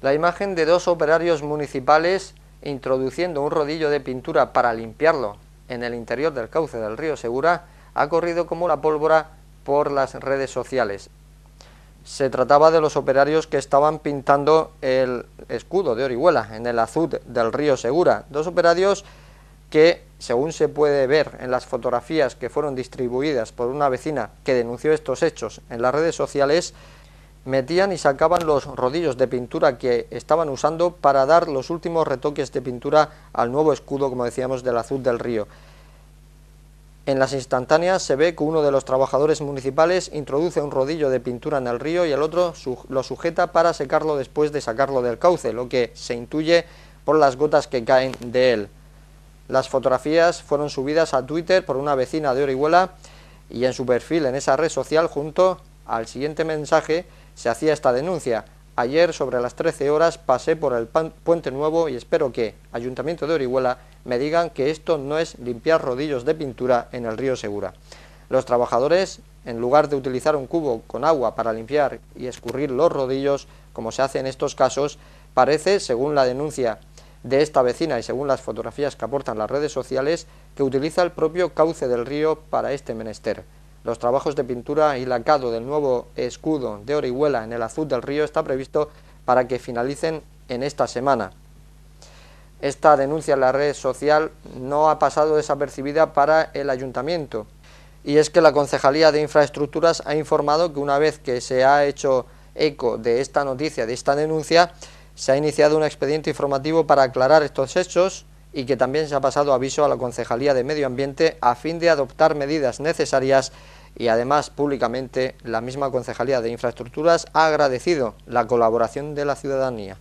la imagen de dos operarios municipales introduciendo un rodillo de pintura para limpiarlo en el interior del cauce del río Segura ha corrido como la pólvora por las redes sociales. Se trataba de los operarios que estaban pintando el escudo de Orihuela en el azul del río Segura. Dos operarios que, según se puede ver en las fotografías que fueron distribuidas por una vecina que denunció estos hechos en las redes sociales, metían y sacaban los rodillos de pintura que estaban usando para dar los últimos retoques de pintura al nuevo escudo, como decíamos, del azul del río. En las instantáneas se ve que uno de los trabajadores municipales introduce un rodillo de pintura en el río y el otro lo sujeta para secarlo después de sacarlo del cauce, lo que se intuye por las gotas que caen de él. Las fotografías fueron subidas a Twitter por una vecina de Orihuela y en su perfil en esa red social junto al siguiente mensaje se hacía esta denuncia. Ayer sobre las 13 horas pasé por el Puente Nuevo y espero que, Ayuntamiento de Orihuela, me digan que esto no es limpiar rodillos de pintura en el río Segura. Los trabajadores, en lugar de utilizar un cubo con agua para limpiar y escurrir los rodillos, como se hace en estos casos, parece, según la denuncia de esta vecina y según las fotografías que aportan las redes sociales, que utiliza el propio cauce del río para este menester. Los trabajos de pintura y lacado del nuevo escudo de Orihuela en el azul del río está previsto para que finalicen en esta semana. Esta denuncia en la red social no ha pasado desapercibida para el ayuntamiento y es que la Concejalía de Infraestructuras ha informado que una vez que se ha hecho eco de esta noticia, de esta denuncia, se ha iniciado un expediente informativo para aclarar estos hechos y que también se ha pasado aviso a la Concejalía de Medio Ambiente a fin de adoptar medidas necesarias y además públicamente la misma Concejalía de Infraestructuras ha agradecido la colaboración de la ciudadanía.